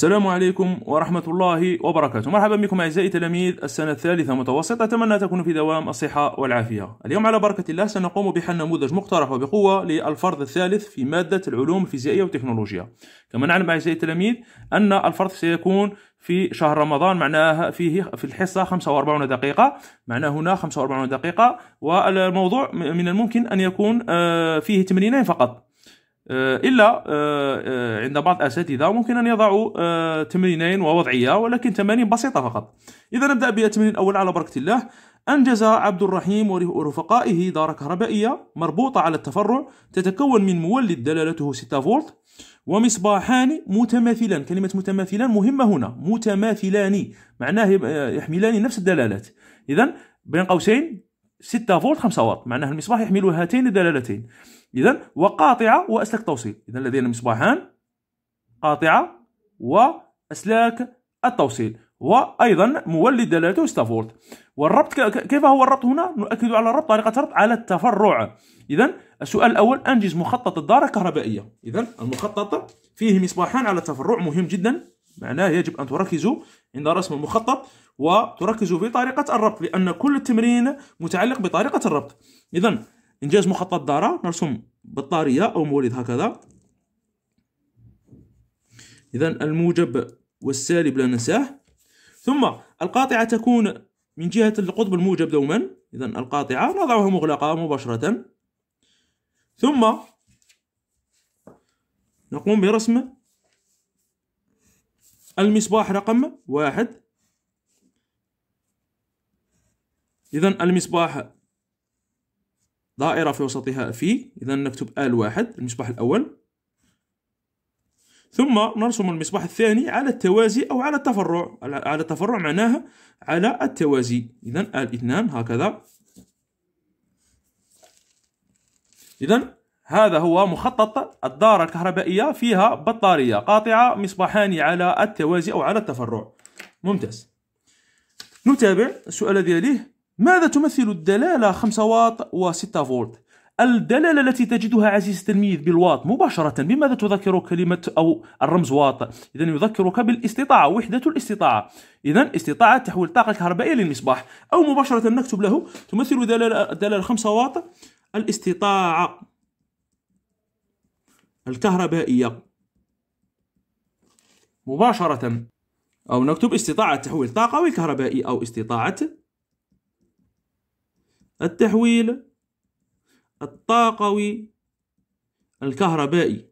السلام عليكم ورحمة الله وبركاته مرحبا بكم أعزائي تلاميذ السنة الثالثة متوسطة أتمنى تكونوا في دوام الصحة والعافية اليوم على بركة الله سنقوم بحل نموذج مقترح وبقوة للفرض الثالث في مادة العلوم الفيزيائية والتكنولوجيا كما نعلم أعزائي التلاميذ أن الفرض سيكون في شهر رمضان معناها فيه في الحصة 45 دقيقة معناه هنا 45 دقيقة والموضوع من الممكن أن يكون آه، فيه تمرينين فقط آه، الا آه، آه، عند بعض الاساتذه ممكن ان يضعوا تمرينين ووضعيه ولكن تمارين بسيطه فقط اذا نبدا بالتمرين الاول على بركه الله أنجز عبد الرحيم ورفقائه دار كهربائية مربوطة على التفرع تتكون من مولد دلالته 6 فولت ومصباحان متماثلان كلمة متماثلان مهمة هنا متماثلان معناه يحملان نفس الدلالات إذا بين قوسين 6 فولت 5 واط معناه المصباح يحمل هاتين الدلالتين اذا وقاطعه واسلاك توصيل اذا لدينا مصباحان قاطعه واسلاك التوصيل وايضا مولد دلالته ستافورد والربط كيف هو الربط هنا نؤكد على الربط طريقه ربط على التفرع اذا السؤال الاول انجز مخطط الدار الكهربائيه اذا المخطط فيه مصباحان على التفرع مهم جدا معناه يجب ان تركزوا عند رسم المخطط وتركزوا في طريقه الربط لان كل التمرين متعلق بطريقه الربط اذا إنجاز مخطط دارة نرسم بطارية أو مولد هكذا إذا الموجب والسالب لا ننساه ثم القاطعة تكون من جهة القطب الموجب دوما إذا القاطعة نضعها مغلقة مباشرة ثم نقوم برسم المصباح رقم واحد إذا المصباح دائرة في وسطها في e. إذا نكتب ال واحد المصباح الأول ثم نرسم المصباح الثاني على التوازي أو على التفرع على التفرع معناها على التوازي إذا ال اثنان هكذا إذا هذا هو مخطط الدارة الكهربائية فيها بطارية قاطعة مصباحان على التوازي أو على التفرع ممتاز نتابع السؤال يليه ماذا تمثل الدلالة 5 واط و6 فولت؟ الدلالة التي تجدها عزيزي التلميذ بالواط مباشرة بماذا تذكر كلمة أو الرمز واط؟ إذا يذكرك بالاستطاعة وحدة الاستطاعة إذا استطاعة تحويل الطاقة الكهربائية للمصباح أو مباشرة نكتب له تمثل دلالة, الدلالة 5 واط الاستطاعة الكهربائية مباشرة أو نكتب استطاعة تحويل الطاقة الكهربائية أو استطاعة التحويل الطاقوي الكهربائي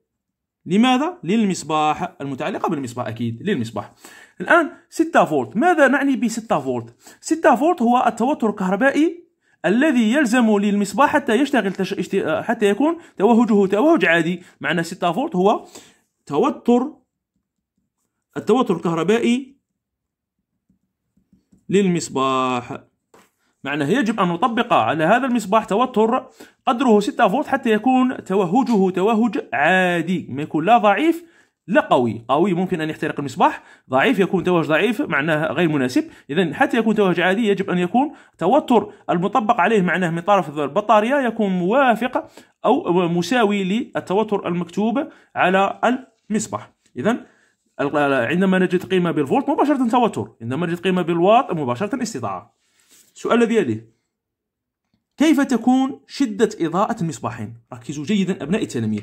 لماذا؟ للمصباح المتعلقة بالمصباح أكيد للمصباح الآن 6 فولت ماذا نعني ب 6 فولت؟ 6 فولت هو التوتر الكهربائي الذي يلزم للمصباح حتى يشتغل تش... حتى يكون توهجه توهج عادي معنى 6 فولت هو توتر التوتر الكهربائي للمصباح معنى يجب أن نطبق على هذا المصباح توتر قدره 6 فولت حتى يكون توهجه توهج عادي ما يكون لا ضعيف لا قوي قوي ممكن أن يحترق المصباح ضعيف يكون توهج ضعيف معناه غير مناسب إذا حتى يكون توهج عادي يجب أن يكون توتر المطبق عليه معناه من طرف البطارية يكون موافق أو مساوي للتوتر المكتوب على المصباح إذا عندما نجد قيمة بالفولت مباشرة توتر عندما نجد قيمة بالواط مباشرة استطاعة السؤال الذي يليه كيف تكون شدة إضاءة المصباحين؟ ركزوا جيدا أبنائي التلاميذ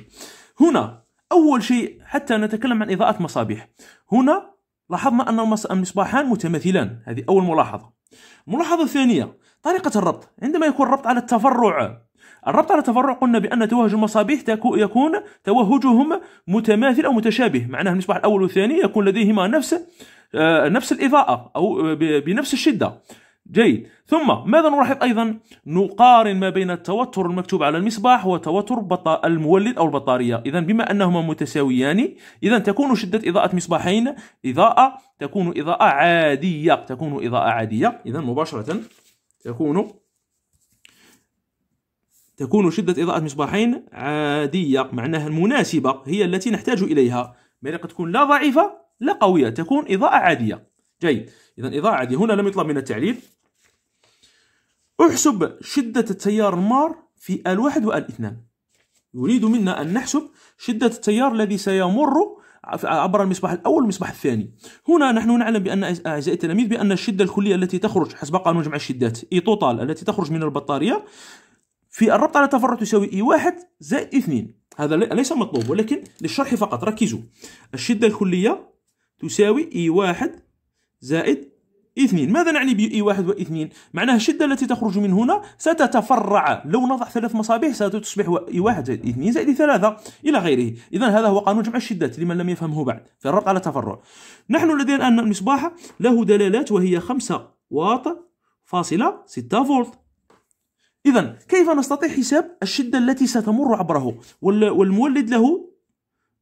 هنا أول شيء حتى نتكلم عن إضاءة مصابيح هنا لاحظنا أن المصباحان متماثلان هذه أول ملاحظة الملاحظة الثانية طريقة الربط عندما يكون الربط على التفرع الربط على التفرع قلنا بأن توهج المصابيح يكون توهجهم متماثل أو متشابه معناه المصباح الأول والثاني يكون لديهما نفس آه، نفس الإضاءة أو آه، بنفس الشدة جيد ثم ماذا نلاحظ أيضا نقارن ما بين التوتر المكتوب على المصباح وتوتر بطا المولد أو البطارية إذا بما أنهما متساويان إذا تكون شدة إضاءة مصباحين إضاءة تكون إضاءة عادية تكون إضاءة عادية إذا مباشرة تكون تكون شدة إضاءة مصباحين عادية معناها المناسبة هي التي نحتاج إليها ما قد تكون لا ضعيفة لا قوية تكون إضاءة عادية جيد إذا إضاءة عادية هنا لم يطلب منا التعليل احسب شدة التيار المار في ال1 وال والاثنان يريد منا أن نحسب شدة التيار الذي سيمر عبر المصباح الأول والمصباح الثاني هنا نحن نعلم بأن أعزائي التلاميذ بأن الشدة الكلية التي تخرج حسب قانون جمع الشدات إي توتال التي تخرج من البطارية في الربط على تفرع تساوي إي واحد زائد اثنين هذا ليس مطلوب ولكن للشرح فقط ركزوا الشدة الكلية تساوي إي واحد زائد اثنين ماذا نعني ب اي e واحد واثنين e معناها الشدة التي تخرج من هنا ستتفرع لو نضع ثلاث مصابيح ستصبح اي e واحد زائد اثنين زائد ثلاثة إلى غيره إذا هذا هو قانون جمع الشدات لمن لم يفهمه بعد في الربط على تفرع نحن لدينا الآن المصباح له دلالات وهي خمسة واط فاصلة ستة فولت إذا كيف نستطيع حساب الشدة التي ستمر عبره والمولد له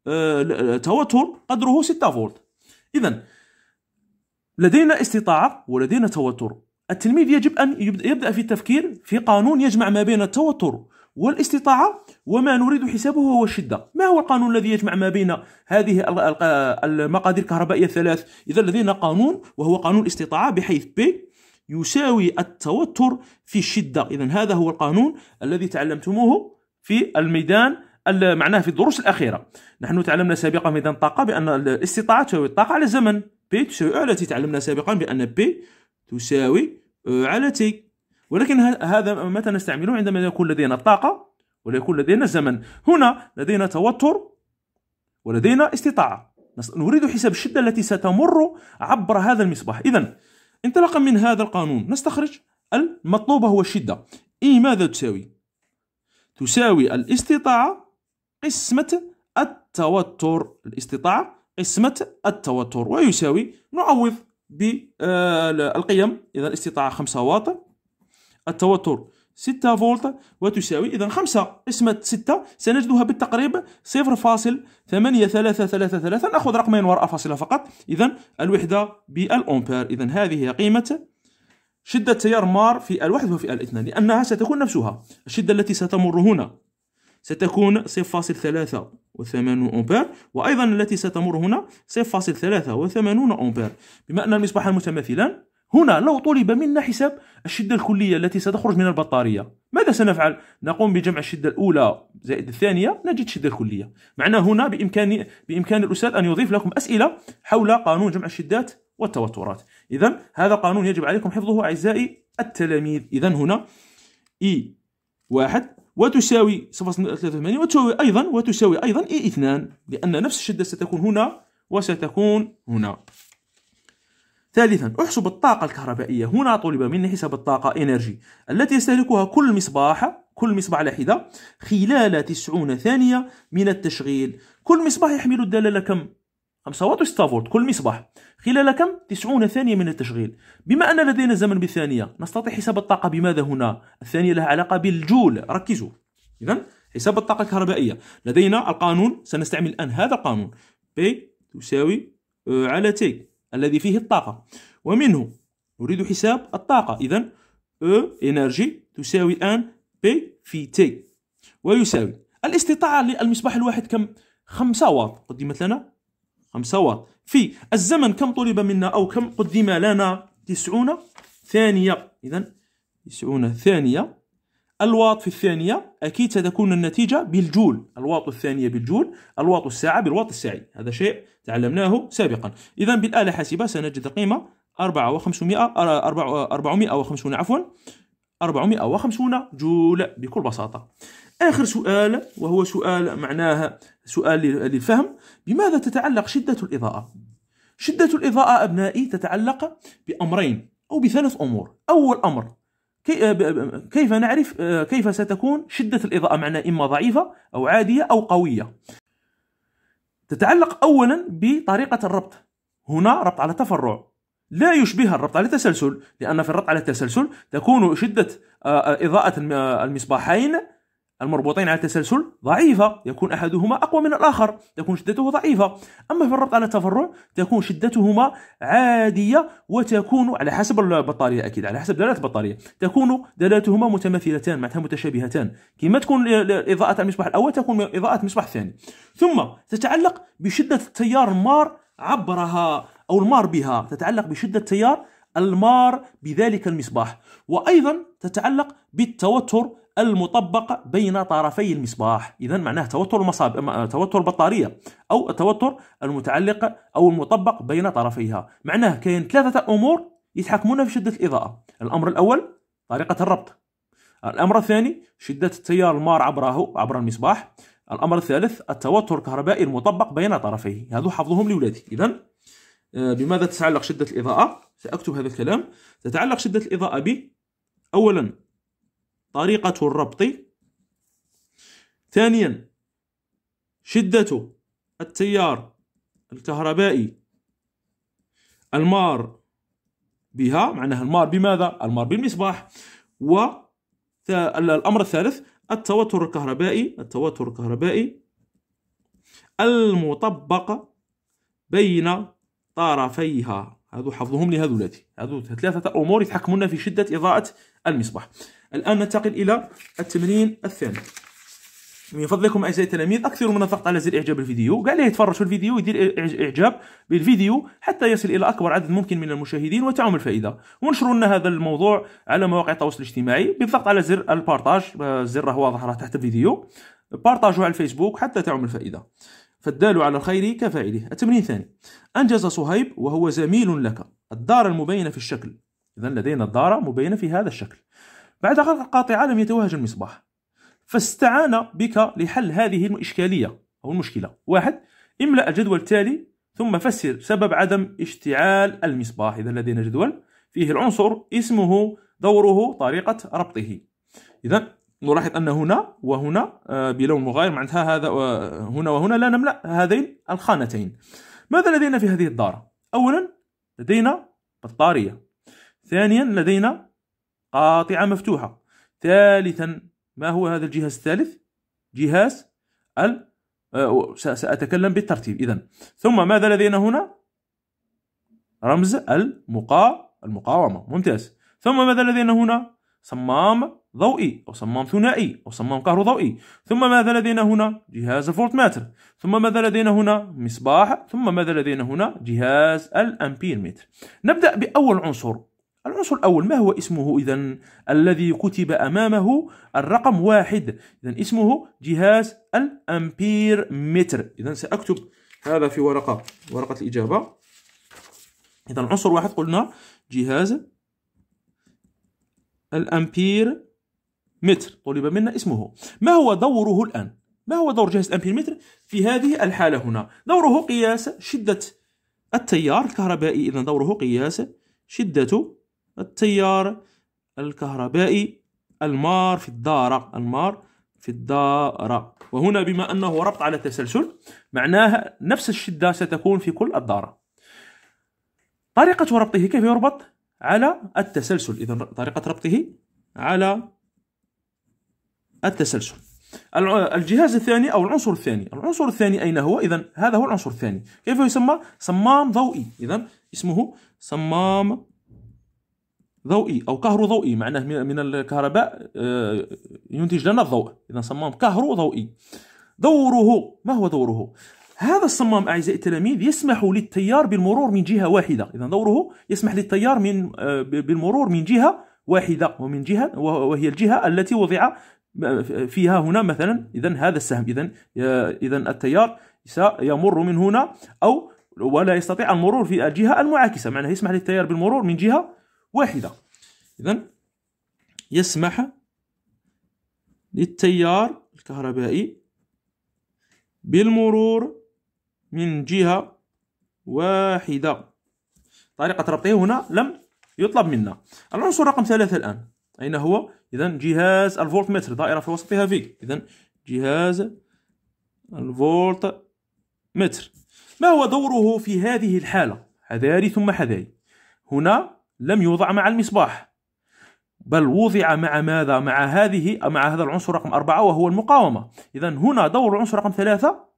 آه، توتر قدره 6 فولت إذا لدينا استطاعة ولدينا توتر التلميذ يجب أن يبدأ في التفكير في قانون يجمع ما بين التوتر والاستطاعة وما نريد حسابه هو الشدة ما هو القانون الذي يجمع ما بين هذه المقادير الكهربائية الثلاث إذا لدينا قانون وهو قانون الاستطاعة بحيث P يساوي التوتر في الشدة إذا هذا هو القانون الذي تعلمتموه في الميدان معناه في الدروس الأخيرة نحن تعلمنا سابقا ميدان الطاقة بأن الاستطاعة تساوي الطاقة على الزمن بي تساوي على تي تعلمنا سابقا بأن بي تساوي على تي ولكن هذا متى نستعمله عندما يكون لدينا الطاقة ويكون لدينا الزمن هنا لدينا توتر ولدينا استطاعة نريد حساب الشدة التي ستمر عبر هذا المصباح إذا انطلاقا من هذا القانون نستخرج المطلوب هو الشدة إي ماذا تساوي؟ تساوي الاستطاعة قسمة التوتر الاستطاعة قسمة التوتر ويساوي نعوض بالقيم آه، إذا الاستطاعة 5 واط التوتر 6 فولت وتساوي إذا 5 قسمة 6 سنجدها بالتقريب 0.8333 نأخذ رقمين وراء فاصلة فقط إذا الوحدة بالأمبير إذا هذه هي قيمة شدة تيار مار في الواحد وفي الاثنان لأنها ستكون نفسها الشدة التي ستمر هنا ستكون 0.3 وثمانون أمبير وأيضا التي ستمر هنا 0.83 أمبير بما أن المصباح متماثلان هنا لو طلب منا حساب الشدة الكلية التي ستخرج من البطارية ماذا سنفعل؟ نقوم بجمع الشدة الأولى زائد الثانية نجد الشدة الكلية معناه هنا بإمكان بإمكان الأستاذ أن يضيف لكم أسئلة حول قانون جمع الشدات والتوترات إذا هذا قانون يجب عليكم حفظه أعزائي التلاميذ إذا هنا إي e واحد وتساوي 0.83 وتساوي أيضا وتساوي أيضا إي 2 لأن نفس الشدة ستكون هنا وستكون هنا ثالثا احسب الطاقة الكهربائية هنا طلب مني حساب الطاقة انرجي التي يستهلكها كل مصباح كل مصباح على حدة خلال 90 ثانية من التشغيل كل مصباح يحمل الدلالة كم 25 فولت كل مصباح خلال كم 90 ثانية من التشغيل بما أن لدينا زمن بالثانية نستطيع حساب الطاقة بماذا هنا الثانية لها علاقة بالجول ركزوا إذا حساب الطاقة الكهربائية لدينا القانون سنستعمل الآن هذا القانون P تساوي آه، على T الذي فيه الطاقة ومنه نريد حساب الطاقة إذا آه، E إنرجي تساوي الآن P في T ويساوي الاستطاعة للمصباح الواحد كم 5 واط قدمت لنا سوا في الزمن كم طلب منا أو كم قدم لنا تسعون ثانية إذا تسعون ثانية الواط في الثانية أكيد ستكون النتيجة بالجول الواط الثانية بالجول الواط الساعة بالواط الساعي هذا شيء تعلمناه سابقا إذا بالآلة الحاسبة سنجد قيمة 4500 450 آه، عفوا 450 جول بكل بساطة آخر سؤال وهو سؤال معناها سؤال للفهم بماذا تتعلق شدة الإضاءة؟ شدة الإضاءة أبنائي تتعلق بأمرين أو بثلاث أمور أول أمر آه، كيف نعرف آه، كيف ستكون شدة الإضاءة معنا إما ضعيفة أو عادية أو قوية تتعلق أولا بطريقة الربط هنا ربط على تفرع لا يشبه الربط على التسلسل لأن في الربط على التسلسل تكون شدة آه، إضاءة المصباحين المربوطين على تسلسل ضعيفة يكون أحدهما أقوى من الآخر تكون شدته ضعيفة أما في الربط على التفرع تكون شدتهما عادية وتكون على حسب البطارية أكيد على حسب دلالة البطارية تكون دلالتهما متماثلتان معناتها متشابهتان كما تكون إضاءة المصباح الأول تكون إضاءة المصباح الثاني ثم تتعلق بشدة التيار المار عبرها أو المار بها تتعلق بشدة التيار المار بذلك المصباح وأيضا تتعلق بالتوتر المطبق بين طرفي المصباح إذا معناه توتر المصاب توتر البطارية أو التوتر المتعلق أو المطبق بين طرفيها معناه كاين ثلاثة أمور يتحكمون في شدة الإضاءة الأمر الأول طريقة الربط الأمر الثاني شدة التيار المار عبره عبر المصباح الأمر الثالث التوتر الكهربائي المطبق بين طرفيه هذو حفظهم لولادي إذا آه، بماذا تتعلق شدة الإضاءة؟ سأكتب هذا الكلام تتعلق شدة الإضاءة ب أولا طريقة الربط ثانيا شدة التيار الكهربائي المار بها معناها المار بماذا؟ المار بالمصباح و الأمر الثالث التوتر الكهربائي التوتر الكهربائي المطبق بين طرفيها هذو حفظهم لهذولاتي هذو ثلاثة أمور يتحكمون في شدة إضاءة المصباح الآن ننتقل إلى التمرين الثاني من فضلكم أعزائي التلاميذ أكثروا من الضغط على زر إعجاب الفيديو قال لي يتفرج في الفيديو يدير إعجاب بالفيديو حتى يصل إلى أكبر عدد ممكن من المشاهدين وتعم الفائدة وانشروا لنا هذا الموضوع على مواقع التواصل الاجتماعي بالضغط على زر البارتاج الزر آه، هو راه تحت الفيديو بارتاجوا على الفيسبوك حتى تعم الفائدة فالدال على الخير كفاعله التمرين الثاني أنجز صهيب وهو زميل لك الدار المبينة في الشكل إذا لدينا الدار مبينة في هذا الشكل بعد القاطعة لم يتوهج المصباح فاستعان بك لحل هذه الإشكالية أو المشكلة واحد املأ الجدول التالي ثم فسر سبب عدم اشتعال المصباح إذا لدينا جدول فيه العنصر اسمه دوره طريقة ربطه إذا نلاحظ أن هنا وهنا آه، بلون مغاير معناتها هذا هنا وهنا لا نملأ هذين الخانتين ماذا لدينا في هذه الدارة؟ أولا لدينا بطارية ثانيا لدينا قاطعة مفتوحة ثالثا ما هو هذا الجهاز الثالث جهاز ال آه، سأتكلم بالترتيب إذا ثم ماذا لدينا هنا رمز المقا المقاومة ممتاز ثم ماذا لدينا هنا صمام ضوئي أو صمام ثنائي أو صمام كهروضوئي ثم ماذا لدينا هنا جهاز الفولتمتر ثم ماذا لدينا هنا مصباح ثم ماذا لدينا هنا جهاز متر نبدأ بأول عنصر العنصر الأول ما هو اسمه إذا الذي كتب أمامه الرقم واحد إذا اسمه جهاز الأمبير متر إذا سأكتب هذا في ورقة ورقة الإجابة إذا عنصر واحد قلنا جهاز الأمبير متر طلب منا اسمه ما هو دوره الآن؟ ما هو دور جهاز الأمبير متر في هذه الحالة هنا؟ دوره قياس شدة التيار الكهربائي إذا دوره قياس شدة التيار الكهربائي المار في الدارة المار في الدارة وهنا بما أنه ربط على تسلسل معناها نفس الشدة ستكون في كل الدارة طريقة ربطه كيف يربط على التسلسل إذا طريقة ربطه على التسلسل الجهاز الثاني أو العنصر الثاني العنصر الثاني أين هو إذا هذا هو العنصر الثاني كيف يسمى صمام ضوئي إذا اسمه صمام ضوئي أو كهرو ضوئي معناه من الكهرباء آه، ينتج لنا الضوء إذا صمام كهرو ضوئي دوره ما هو دوره؟ هذا الصمام أعزائي التلاميذ يسمح للتيار بالمرور من جهة واحدة إذا دوره يسمح للتيار من آه، بالمرور من جهة واحدة ومن جهة وهي الجهة التي وضع آه، فيها هنا مثلا إذا هذا السهم إذا إذا التيار سيمر من هنا أو ولا يستطيع المرور في الجهة المعاكسة معناه يسمح للتيار بالمرور من جهة واحدة إذا يسمح للتيار الكهربائي بالمرور من جهة واحدة طريقة ربطه هنا لم يطلب منا العنصر رقم ثلاثة الآن أين هو؟ إذا جهاز الفولت متر دائرة في وسطها في إذا جهاز الفولت متر ما هو دوره في هذه الحالة؟ حذاري ثم حذاري هنا لم يوضع مع المصباح بل وضع مع ماذا؟ مع هذه مع هذا العنصر رقم أربعة وهو المقاومة إذا هنا دور العنصر رقم ثلاثة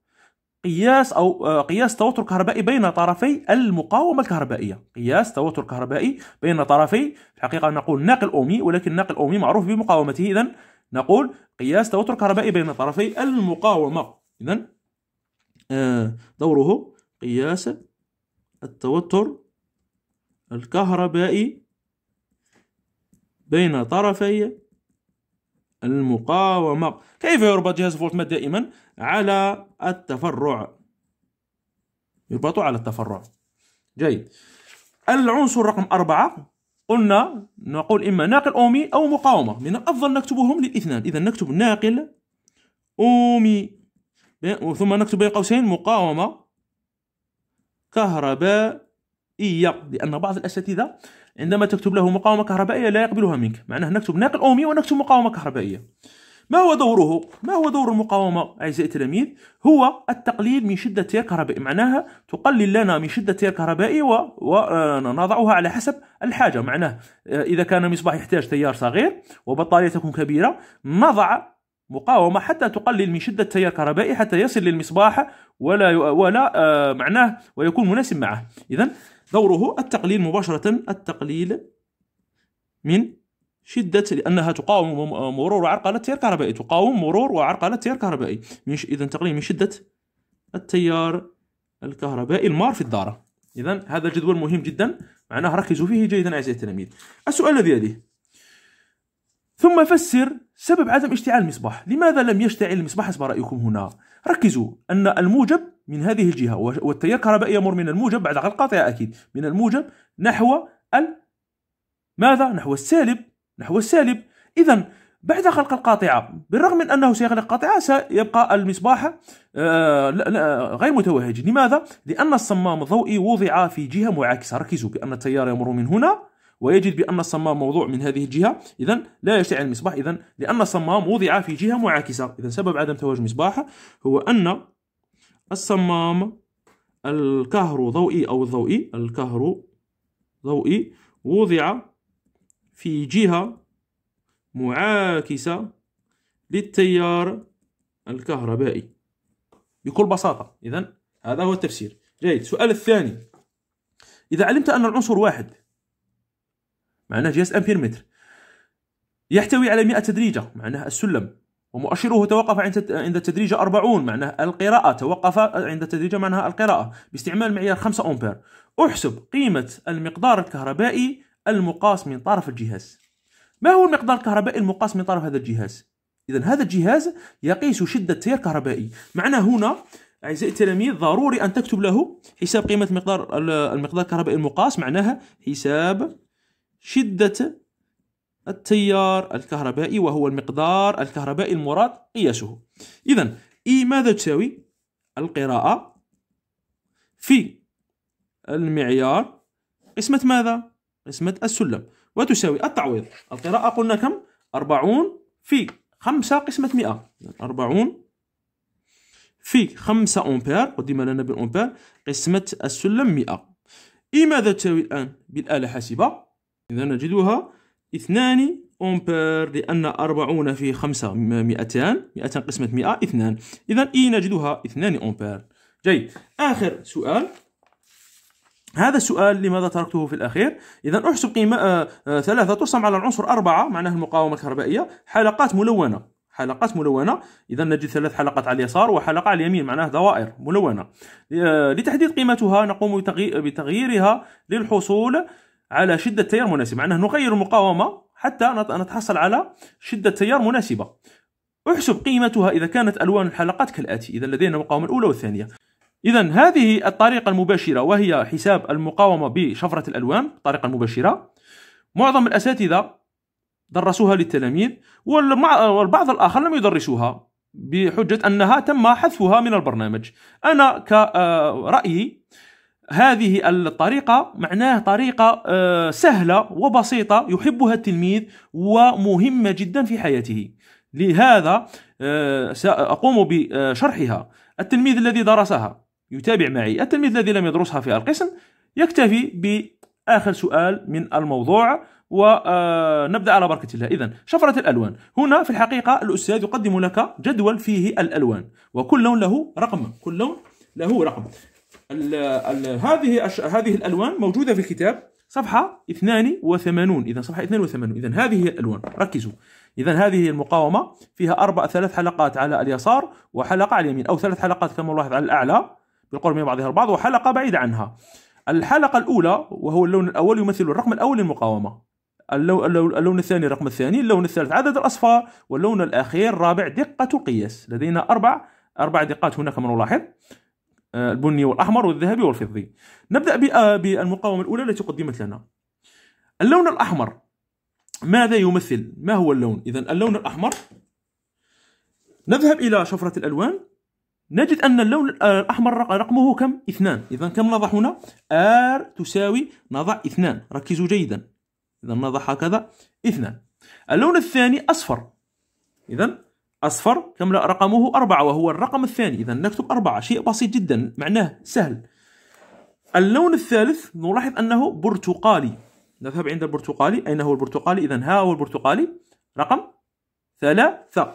قياس او آه، قياس توتر كهربائي بين طرفي المقاومه الكهربائيه قياس توتر كهربائي بين طرفي في الحقيقه نقول ناقل اومي ولكن ناقل اومي معروف بمقاومته اذا نقول قياس توتر كهربائي بين طرفي المقاومه اذا آه، دوره قياس التوتر الكهربائي بين طرفي المقاومة كيف يربط جهاز فولتمتر دائما على التفرع يربط على التفرع جيد العنصر رقم أربعة قلنا نقول إما ناقل أومي أو مقاومة من الأفضل نكتبهم للاثنان إذا نكتب ناقل أومي ثم نكتب بين قوسين مقاومة كهربائية هي لأن بعض الأساتذة عندما تكتب له مقاومة كهربائية لا يقبلها منك معناه نكتب ناقل أومي ونكتب مقاومة كهربائية ما هو دوره؟ ما هو دور المقاومة أعزائي التلاميذ؟ هو التقليل من شدة تيار كهربائي معناها تقلل لنا من شدة تيار كهربائي ونضعها آه، على حسب الحاجة معناه آه، إذا كان المصباح يحتاج تيار صغير وبطارية تكون كبيرة نضع مقاومة حتى تقلل من شدة تيار كهربائي حتى يصل للمصباح ولا ولا آه، معناه ويكون مناسب معه إذا دوره التقليل مباشرة التقليل من شدة لأنها تقاوم مرور وعرقلة التيار الكهربائي تقاوم مرور وعرقلة التيار الكهربائي إذا تقليل من شدة التيار الكهربائي المار في الدارة إذا هذا الجدول مهم جدا معناه ركزوا فيه جيدا أعزائي التلاميذ السؤال الذي يليه ثم فسر سبب عدم اشتعال المصباح لماذا لم يشتعل المصباح حسب رأيكم هنا ركزوا أن الموجب من هذه الجهة والتيار الكهربائي يمر من الموجب بعد القاطعة أكيد من الموجب نحو ال ماذا؟ نحو السالب نحو السالب إذا بعد خلق القاطعة بالرغم من أنه سيخلق قاطعة سيبقى المصباح آه، غير متوهج لماذا؟ لأن الصمام الضوئي وضع في جهة معاكسة ركزوا بأن التيار يمر من هنا ويجد بأن الصمام موضوع من هذه الجهة إذا لا يشتعل المصباح إذا لأن الصمام وضع في جهة معاكسة إذا سبب عدم تواجد المصباح هو أن الصمام الكهروضوئي أو الضوئي الكهروضوئي وضع في جهة معاكسة للتيار الكهربائي بكل بساطة إذا هذا هو التفسير جيد السؤال الثاني إذا علمت أن العنصر واحد معناه جهاز أمبير متر يحتوي على 100 تدريجة معناه السلم ومؤشره توقف عند التدريج 40 معناه القراءة توقف عند التدريج معناها القراءة باستعمال معيار 5 أمبير احسب قيمة المقدار الكهربائي المقاس من طرف الجهاز ما هو المقدار الكهربائي المقاس من طرف هذا الجهاز؟ إذا هذا الجهاز يقيس شدة التيار كهربائي معنا هنا أعزائي التلاميذ ضروري أن تكتب له حساب قيمة مقدار المقدار الكهربائي المقاس معناها حساب شدة التيار الكهربائي وهو المقدار الكهربائي المراد قياسه إذا إي ماذا تساوي القراءة في المعيار قسمة ماذا؟ قسمة السلم وتساوي التعويض القراءة قلنا كم؟ 40 في 5 قسمة 100 40 في 5 أمبير قدم لنا بالأمبير قسمة السلم 100 إي ماذا تساوي الآن بالآلة حاسبة؟ إذا نجدها اثنان أمبير لأن أربعون في خمسة مئتان مئتان قسمة مئة اثنان إذا إي e نجدها اثنان أمبير جيد آخر سؤال هذا السؤال لماذا تركته في الأخير؟ إذا أحسب قيمة آآ آه، آآ آه، ثلاثة ترسم على العنصر أربعة معناه المقاومة الكهربائية حلقات ملونة حلقات ملونة إذا نجد ثلاث حلقات على اليسار وحلقة على اليمين معناه دوائر ملونة آه، لتحديد قيمتها نقوم بتغييرها للحصول على شدة تيار مناسبة معناه نغير المقاومة حتى نتحصل على شدة تيار مناسبة احسب قيمتها إذا كانت ألوان الحلقات كالآتي إذا لدينا المقاومة الأولى والثانية إذا هذه الطريقة المباشرة وهي حساب المقاومة بشفرة الألوان الطريقة المباشرة معظم الأساتذة درسوها للتلاميذ والبعض الآخر لم يدرسوها بحجة أنها تم حذفها من البرنامج أنا كرأيي آه، هذه الطريقة معناه طريقة آه، سهلة وبسيطة يحبها التلميذ ومهمة جدا في حياته لهذا آه، سأقوم بشرحها التلميذ الذي درسها يتابع معي التلميذ الذي لم يدرسها في القسم يكتفي بآخر سؤال من الموضوع ونبدا آه، على بركه الله اذا شفره الالوان هنا في الحقيقه الاستاذ يقدم لك جدول فيه الالوان وكل لون له رقم كل لون له رقم هذه هذه الالوان موجوده في الكتاب صفحه 82 اذا صفحه 82 اذا هذه هي الالوان ركزوا اذا هذه المقاومه فيها اربع ثلاث حلقات على اليسار وحلقه على اليمين او ثلاث حلقات كما نلاحظ على الاعلى بالقرب من بعضها البعض وحلقه بعيده عنها الحلقه الاولى وهو اللون الاول يمثل الرقم الاول للمقاومه اللون الثاني الرقم الثاني اللون الثالث عدد الأصفار واللون الأخير الرابع دقة القياس لدينا أربع أربع دقات هنا كما نلاحظ آه، البني والأحمر والذهبي والفضي نبدأ آه، بالمقاومة الأولى التي قدمت لنا اللون الأحمر ماذا يمثل؟ ما هو اللون؟ إذا اللون الأحمر نذهب إلى شفرة الألوان نجد أن اللون آه، الأحمر رقمه كم؟ اثنان إذا كم نضع هنا؟ ار تساوي نضع اثنان ركزوا جيدا إذا نضع هكذا اثنان اللون الثاني أصفر إذا أصفر كم رقمه أربعة وهو الرقم الثاني إذا نكتب أربعة شيء بسيط جدا معناه سهل اللون الثالث نلاحظ أنه برتقالي نذهب عند البرتقالي أين هو البرتقالي إذا ها هو البرتقالي رقم ثلاثة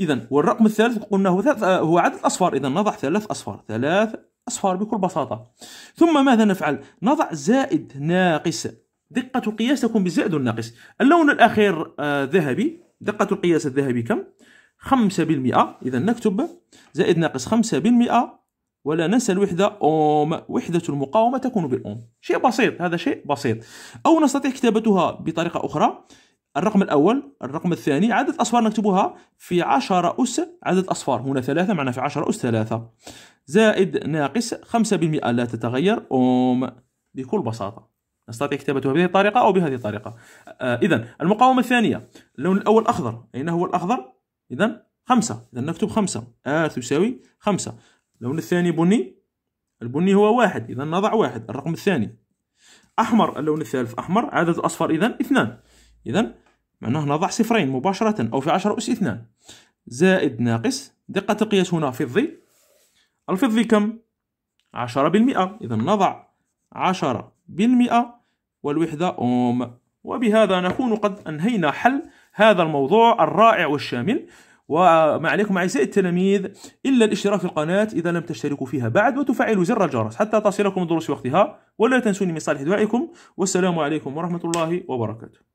إذا والرقم الثالث قلنا هو, آه، هو عدد أصفار إذا نضع ثلاث أصفار ثلاث أصفار بكل بساطة ثم ماذا نفعل نضع زائد ناقص دقة القياس تكون بزائد والناقص اللون الأخير آه ذهبي دقة القياس الذهبي كم خمسة بالمئة إذا نكتب زائد ناقص خمسة بالمئة ولا ننسى الوحدة أوم وحدة المقاومة تكون بالأوم شيء بسيط هذا شيء بسيط أو نستطيع كتابتها بطريقة أخرى الرقم الأول الرقم الثاني عدد أصفار نكتبها في 10 أس عدد أصفار هنا ثلاثة معنا في 10 أس ثلاثة زائد ناقص 5% لا تتغير أوم بكل بساطة نستطيع كتابتها بهذه الطريقة أو بهذه الطريقة آه إذا المقاومة الثانية اللون الأول أخضر أين هو الأخضر؟ إذا خمسة إذا نكتب خمسة أ تساوي خمسة اللون الثاني بني البني هو واحد إذا نضع واحد الرقم الثاني أحمر اللون الثالث أحمر عدد الأصفر إذا اثنان إذا معناه نضع صفرين مباشرة أو في عشرة أس اثنان زائد ناقص دقة القياس هنا فضي الفضي كم؟ عشرة بالمئة إذا نضع عشرة بالمئة والوحدة أوم وبهذا نكون قد أنهينا حل هذا الموضوع الرائع والشامل وما عليكم أعزائي التلاميذ إلا الاشتراك في القناة إذا لم تشتركوا فيها بعد وتفعلوا زر الجرس حتى تصلكم الدروس في وقتها ولا تنسوني من صالح دعائكم والسلام عليكم ورحمة الله وبركاته